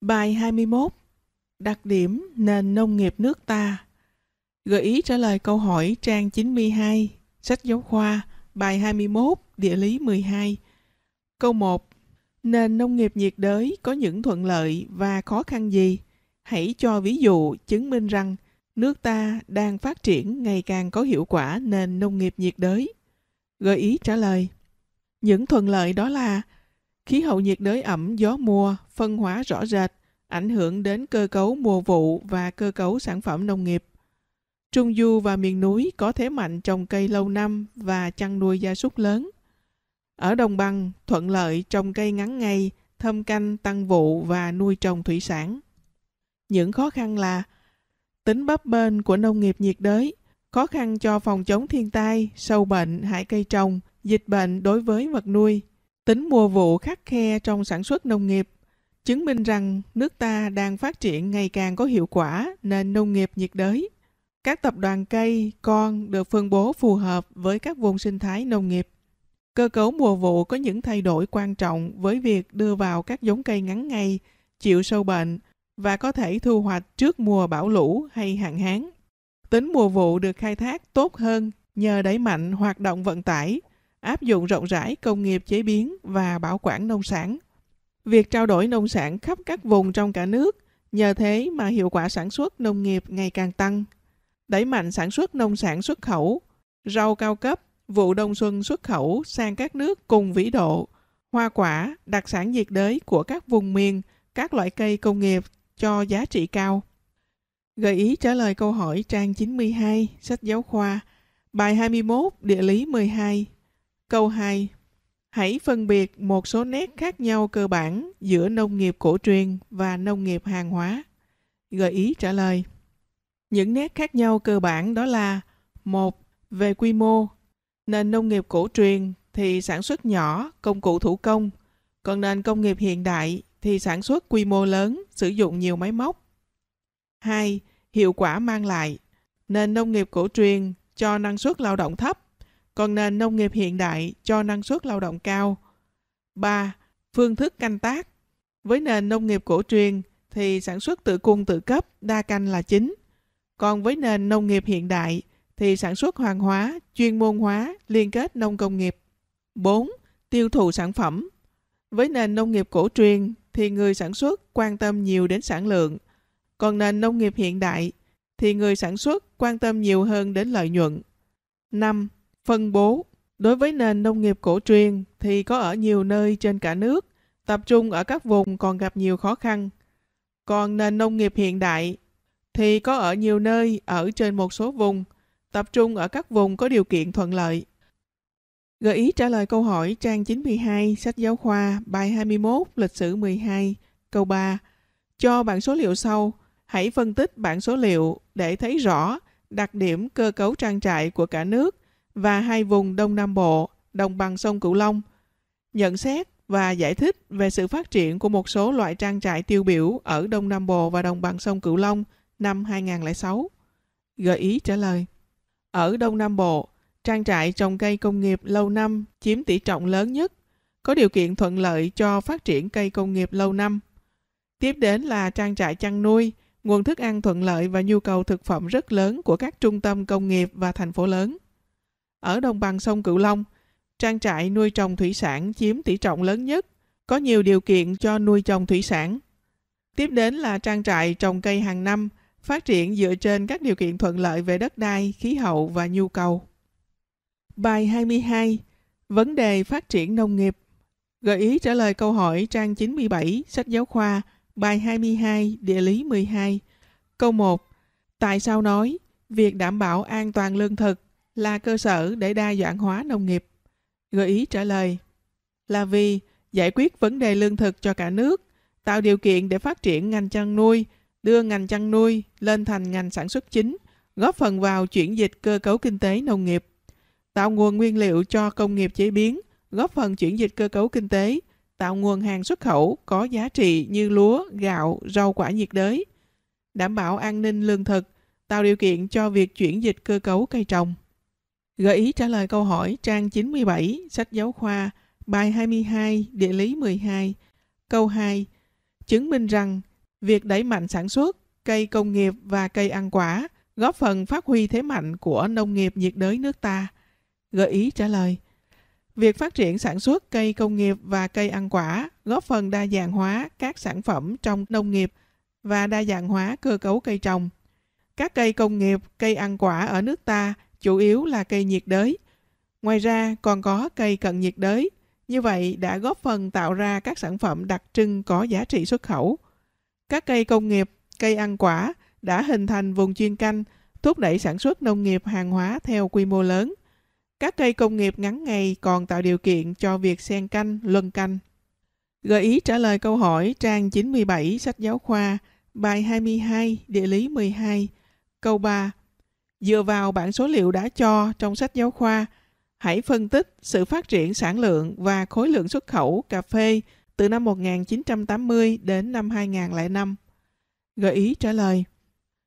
Bài 21 Đặc điểm nền nông nghiệp nước ta Gợi ý trả lời câu hỏi trang 92 Sách giáo khoa Bài 21 Địa lý 12 Câu 1 Nền nông nghiệp nhiệt đới có những thuận lợi và khó khăn gì? Hãy cho ví dụ chứng minh rằng nước ta đang phát triển ngày càng có hiệu quả nền nông nghiệp nhiệt đới. Gợi ý trả lời Những thuận lợi đó là Khí hậu nhiệt đới ẩm gió mùa phân hóa rõ rệt, ảnh hưởng đến cơ cấu mùa vụ và cơ cấu sản phẩm nông nghiệp. Trung du và miền núi có thế mạnh trồng cây lâu năm và chăn nuôi gia súc lớn. Ở đồng bằng, thuận lợi trồng cây ngắn ngày, thâm canh tăng vụ và nuôi trồng thủy sản. Những khó khăn là tính bấp bênh của nông nghiệp nhiệt đới, khó khăn cho phòng chống thiên tai, sâu bệnh, hại cây trồng, dịch bệnh đối với vật nuôi – Tính mùa vụ khắc khe trong sản xuất nông nghiệp chứng minh rằng nước ta đang phát triển ngày càng có hiệu quả nền nông nghiệp nhiệt đới. Các tập đoàn cây, con được phân bố phù hợp với các vùng sinh thái nông nghiệp. Cơ cấu mùa vụ có những thay đổi quan trọng với việc đưa vào các giống cây ngắn ngày, chịu sâu bệnh và có thể thu hoạch trước mùa bão lũ hay hạn hán. Tính mùa vụ được khai thác tốt hơn nhờ đẩy mạnh hoạt động vận tải áp dụng rộng rãi công nghiệp chế biến và bảo quản nông sản. Việc trao đổi nông sản khắp các vùng trong cả nước, nhờ thế mà hiệu quả sản xuất nông nghiệp ngày càng tăng. Đẩy mạnh sản xuất nông sản xuất khẩu, rau cao cấp, vụ đông xuân xuất khẩu sang các nước cùng vĩ độ, hoa quả, đặc sản nhiệt đới của các vùng miền, các loại cây công nghiệp cho giá trị cao. Gợi ý trả lời câu hỏi trang 92, sách giáo khoa, bài 21, địa lý 12, Câu 2. Hãy phân biệt một số nét khác nhau cơ bản giữa nông nghiệp cổ truyền và nông nghiệp hàng hóa. Gợi ý trả lời. Những nét khác nhau cơ bản đó là một Về quy mô, nền nông nghiệp cổ truyền thì sản xuất nhỏ, công cụ thủ công, còn nền công nghiệp hiện đại thì sản xuất quy mô lớn, sử dụng nhiều máy móc. 2. Hiệu quả mang lại. Nền nông nghiệp cổ truyền cho năng suất lao động thấp, còn nền nông nghiệp hiện đại cho năng suất lao động cao. 3. Phương thức canh tác Với nền nông nghiệp cổ truyền thì sản xuất tự cung tự cấp, đa canh là chính. Còn với nền nông nghiệp hiện đại thì sản xuất hoàng hóa, chuyên môn hóa, liên kết nông công nghiệp. 4. Tiêu thụ sản phẩm Với nền nông nghiệp cổ truyền thì người sản xuất quan tâm nhiều đến sản lượng. Còn nền nông nghiệp hiện đại thì người sản xuất quan tâm nhiều hơn đến lợi nhuận. 5 Phân bố Đối với nền nông nghiệp cổ truyền thì có ở nhiều nơi trên cả nước, tập trung ở các vùng còn gặp nhiều khó khăn. Còn nền nông nghiệp hiện đại thì có ở nhiều nơi ở trên một số vùng, tập trung ở các vùng có điều kiện thuận lợi. Gợi ý trả lời câu hỏi trang 92 sách giáo khoa bài 21 lịch sử 12 câu 3 cho bảng số liệu sau. Hãy phân tích bảng số liệu để thấy rõ đặc điểm cơ cấu trang trại của cả nước – và hai vùng Đông Nam Bộ, đồng bằng sông Cửu Long, nhận xét và giải thích về sự phát triển của một số loại trang trại tiêu biểu ở Đông Nam Bộ và đồng bằng sông Cửu Long năm 2006. Gợi ý trả lời. Ở Đông Nam Bộ, trang trại trồng cây công nghiệp lâu năm chiếm tỷ trọng lớn nhất, có điều kiện thuận lợi cho phát triển cây công nghiệp lâu năm. Tiếp đến là trang trại chăn nuôi, nguồn thức ăn thuận lợi và nhu cầu thực phẩm rất lớn của các trung tâm công nghiệp và thành phố lớn. Ở đồng bằng sông Cửu Long, trang trại nuôi trồng thủy sản chiếm tỷ trọng lớn nhất, có nhiều điều kiện cho nuôi trồng thủy sản. Tiếp đến là trang trại trồng cây hàng năm, phát triển dựa trên các điều kiện thuận lợi về đất đai, khí hậu và nhu cầu. Bài 22. Vấn đề phát triển nông nghiệp Gợi ý trả lời câu hỏi trang 97, sách giáo khoa, bài 22, địa lý 12. Câu 1. Tại sao nói, việc đảm bảo an toàn lương thực là cơ sở để đa dạng hóa nông nghiệp? Gợi ý trả lời là vì giải quyết vấn đề lương thực cho cả nước, tạo điều kiện để phát triển ngành chăn nuôi, đưa ngành chăn nuôi lên thành ngành sản xuất chính, góp phần vào chuyển dịch cơ cấu kinh tế nông nghiệp, tạo nguồn nguyên liệu cho công nghiệp chế biến, góp phần chuyển dịch cơ cấu kinh tế, tạo nguồn hàng xuất khẩu có giá trị như lúa, gạo, rau quả nhiệt đới, đảm bảo an ninh lương thực, tạo điều kiện cho việc chuyển dịch cơ cấu cây trồng. Gợi ý trả lời câu hỏi trang 97 sách giáo khoa bài 22 địa lý 12 câu 2 chứng minh rằng việc đẩy mạnh sản xuất cây công nghiệp và cây ăn quả góp phần phát huy thế mạnh của nông nghiệp nhiệt đới nước ta. Gợi ý trả lời Việc phát triển sản xuất cây công nghiệp và cây ăn quả góp phần đa dạng hóa các sản phẩm trong nông nghiệp và đa dạng hóa cơ cấu cây trồng. Các cây công nghiệp, cây ăn quả ở nước ta – chủ yếu là cây nhiệt đới. Ngoài ra còn có cây cận nhiệt đới, như vậy đã góp phần tạo ra các sản phẩm đặc trưng có giá trị xuất khẩu. Các cây công nghiệp, cây ăn quả đã hình thành vùng chuyên canh, thúc đẩy sản xuất nông nghiệp hàng hóa theo quy mô lớn. Các cây công nghiệp ngắn ngày còn tạo điều kiện cho việc xen canh, luân canh. Gợi ý trả lời câu hỏi trang 97 sách giáo khoa, bài 22, địa lý 12, câu 3 Dựa vào bản số liệu đã cho trong sách giáo khoa, hãy phân tích sự phát triển sản lượng và khối lượng xuất khẩu cà phê từ năm 1980 đến năm 2005. Gợi ý trả lời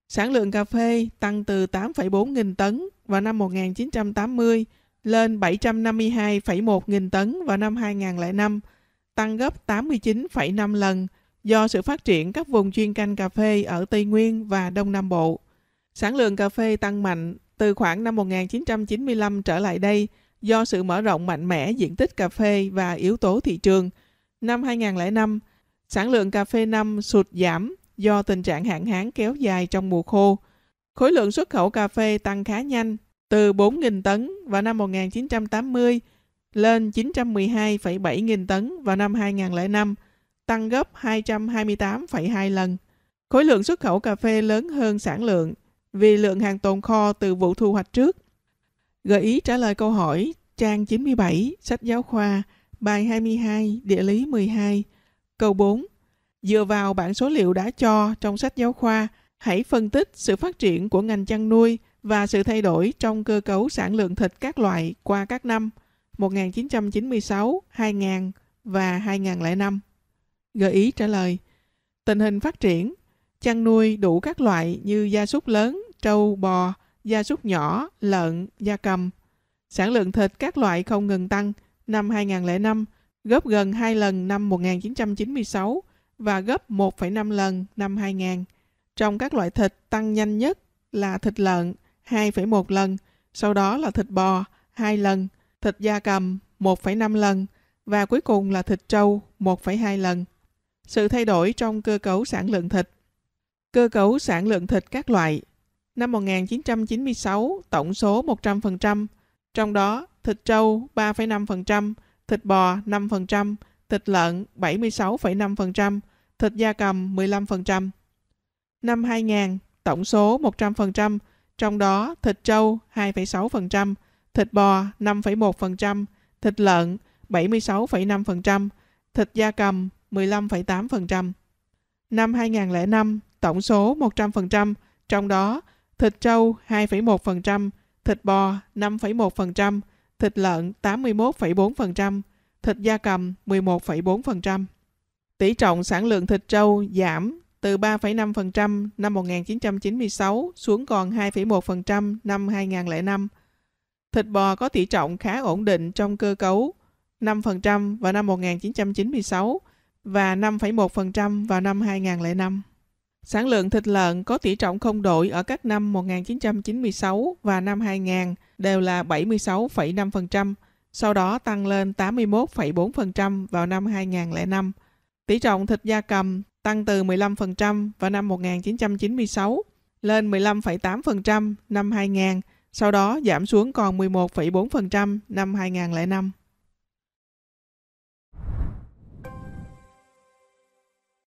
Sản lượng cà phê tăng từ 8,4 nghìn tấn vào năm 1980 lên 752,1 nghìn tấn vào năm 2005, tăng gấp 89,5 lần do sự phát triển các vùng chuyên canh cà phê ở Tây Nguyên và Đông Nam Bộ. Sản lượng cà phê tăng mạnh từ khoảng năm 1995 trở lại đây do sự mở rộng mạnh mẽ diện tích cà phê và yếu tố thị trường. Năm 2005, sản lượng cà phê năm sụt giảm do tình trạng hạn hán kéo dài trong mùa khô. Khối lượng xuất khẩu cà phê tăng khá nhanh, từ 4.000 tấn vào năm 1980 lên 912,7 nghìn tấn vào năm 2005, tăng gấp 228,2 lần. Khối lượng xuất khẩu cà phê lớn hơn sản lượng vì lượng hàng tồn kho từ vụ thu hoạch trước. Gợi ý trả lời câu hỏi trang 97 sách giáo khoa bài 22 địa lý 12 câu 4 Dựa vào bản số liệu đã cho trong sách giáo khoa, hãy phân tích sự phát triển của ngành chăn nuôi và sự thay đổi trong cơ cấu sản lượng thịt các loại qua các năm 1996, 2000 và 2005. Gợi ý trả lời Tình hình phát triển chăn nuôi đủ các loại như gia súc lớn, trâu, bò, gia súc nhỏ, lợn, gia cầm. Sản lượng thịt các loại không ngừng tăng năm 2005, gấp gần 2 lần năm 1996 và gấp 1,5 lần năm 2000. Trong các loại thịt tăng nhanh nhất là thịt lợn 2,1 lần, sau đó là thịt bò 2 lần, thịt gia cầm 1,5 lần và cuối cùng là thịt trâu 1,2 lần. Sự thay đổi trong cơ cấu sản lượng thịt Cơ cấu sản lượng thịt các loại. Năm 1996, tổng số 100%, trong đó thịt trâu 3,5%, thịt bò 5%, thịt lợn 76,5%, thịt gia cầm 15%. Năm 2000, tổng số 100%, trong đó thịt trâu 2,6%, thịt bò 5,1%, thịt lợn 76,5%, thịt gia cầm 15,8%. Năm 2005, tổng số 100%, trong đó thịt trâu 2,1%, thịt bò 5,1%, thịt lợn 81,4%, thịt gia cầm 11,4%. Tỷ trọng sản lượng thịt trâu giảm từ 3,5% năm 1996 xuống còn 2,1% năm 2005. Thịt bò có tỷ trọng khá ổn định trong cơ cấu 5% vào năm 1996 và 5,1% vào năm 2005. Sản lượng thịt lợn có tỷ trọng không đổi ở các năm 1996 và năm 2000 đều là 76,5%, sau đó tăng lên 81,4% vào năm 2005. Tỷ trọng thịt gia cầm tăng từ 15% vào năm 1996 lên 15,8% năm 2000, sau đó giảm xuống còn 11,4% năm 2005.